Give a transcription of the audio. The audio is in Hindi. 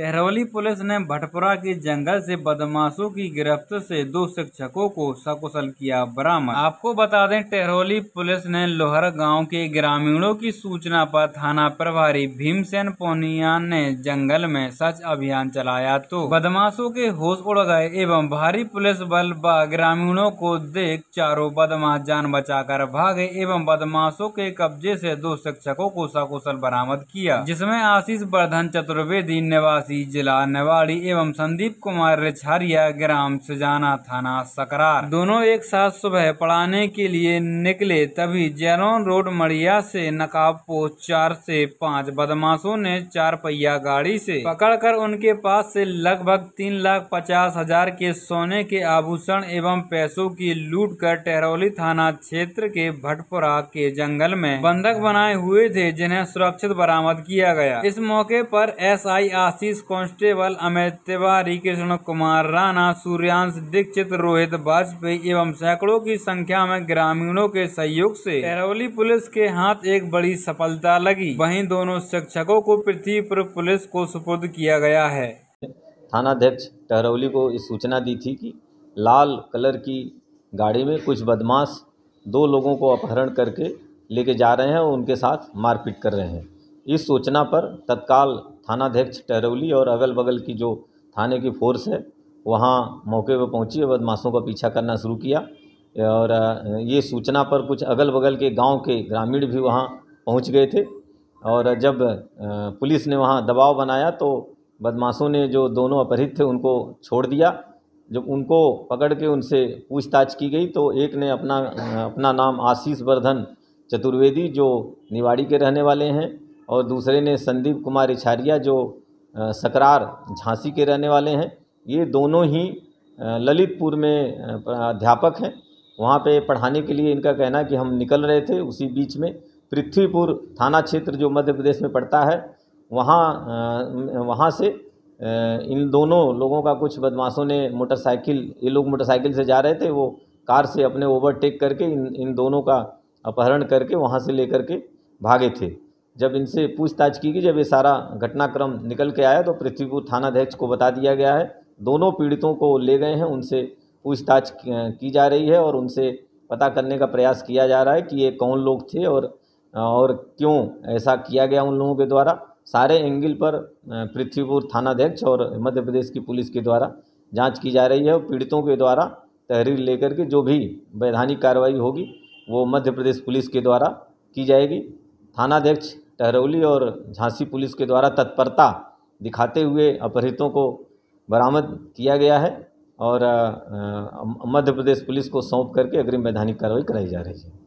तेहरवली पुलिस ने भटपुरा के जंगल से बदमाशों की गिरफ्त से दो शिक्षकों को सकुशल किया बरामद आपको बता दें तेहरवली पुलिस ने लोहर गांव के ग्रामीणों की सूचना पर थाना प्रभारी भीमसेन पोनिया ने जंगल में सर्च अभियान चलाया तो बदमाशों के होश उड़ गए एवं भारी पुलिस बल व ग्रामीणों को देख चारों बदमाश जान बचाकर भागे एवं बदमाशों के कब्जे से दो शिक्षकों को सकुशल बरामद किया जिसमें आशीष वर्धन चतुर्वेदी निवासी निवासी जिला नेवाड़ी एवं संदीप कुमार रिछारिया ग्राम सुजाना थाना सकरार दोनों एक साथ सुबह पढ़ाने के लिए निकले तभी जैरोन रोड मड़िया से पोस्ट चार से पाँच बदमाशों ने चार पहिया गाड़ी से पकड़कर उनके पास से लगभग तीन लाख पचास हजार के सोने के आभूषण एवं पैसों की लूट कर टहरौली थाना क्षेत्र के भटपुरा के जंगल में बंधक बनाए हुए थे जिन्हें सुरक्षित बरामद किया गया इस मौके पर SI Ashish police constable Amit Tiwari Krishna Kumar Rana Suryansh Dixit Rohit Vajpayee एवं सैकड़ों की संख्या में ग्रामीणों के सहयोग से करौली पुलिस के हाथ एक बड़ी सफलता लगी वहीं दोनों शिक्षकों को पर पुलिस को सुपुर्द किया गया है थानाध्यक्ष टहरौली को इस सूचना दी थी कि लाल कलर की गाड़ी में कुछ बदमाश दो लोगों को अपहरण करके लेके जा रहे हैं और उनके साथ मारपीट कर रहे हैं इस सूचना पर तत्काल थानाध्यक्ष टहरौली और अगल बगल की जो थाने की फोर्स है वहाँ मौके पर पहुँची और बदमाशों का पीछा करना शुरू किया और ये सूचना पर कुछ अगल बगल के गांव के ग्रामीण भी वहाँ पहुँच गए थे और जब पुलिस ने वहाँ दबाव बनाया तो बदमाशों ने जो दोनों अपहरित थे उनको छोड़ दिया जब उनको पकड़ के उनसे पूछताछ की गई तो एक ने अपना अपना नाम आशीष वर्धन चतुर्वेदी जो निवाड़ी के रहने वाले हैं और दूसरे ने संदीप कुमार इछारिया जो सकरार झांसी के रहने वाले हैं ये दोनों ही ललितपुर में अध्यापक हैं वहाँ पे पढ़ाने के लिए इनका कहना कि हम निकल रहे थे उसी बीच में पृथ्वीपुर थाना क्षेत्र जो मध्य प्रदेश में पड़ता है वहाँ वहाँ से इन दोनों लोगों का कुछ बदमाशों ने मोटरसाइकिल ये लोग मोटरसाइकिल से जा रहे थे वो कार से अपने ओवरटेक करके इन इन दोनों का अपहरण करके वहाँ से लेकर के भागे थे जब इनसे पूछताछ की गई जब ये सारा घटनाक्रम निकल के आया तो पृथ्वीपुर थानाध्यक्ष को बता दिया गया है दोनों पीड़ितों को ले गए हैं उनसे पूछताछ की जा रही है और उनसे पता करने का प्रयास किया जा रहा है कि ये कौन लोग थे और और क्यों ऐसा किया गया उन लोगों के द्वारा सारे एंगल पर पृथ्वीपुर थानाध्यक्ष और मध्य प्रदेश की पुलिस के द्वारा जांच की जा रही है और पीड़ितों के द्वारा तहरीर लेकर के जो भी वैधानिक कार्रवाई होगी वो मध्य प्रदेश पुलिस के द्वारा की जाएगी थानाध्यक्ष टहरौली और झांसी पुलिस के द्वारा तत्परता दिखाते हुए अपहृतों को बरामद किया गया है और मध्य प्रदेश पुलिस को सौंप करके अग्रिम वैधानिक कार्रवाई कराई जा रही है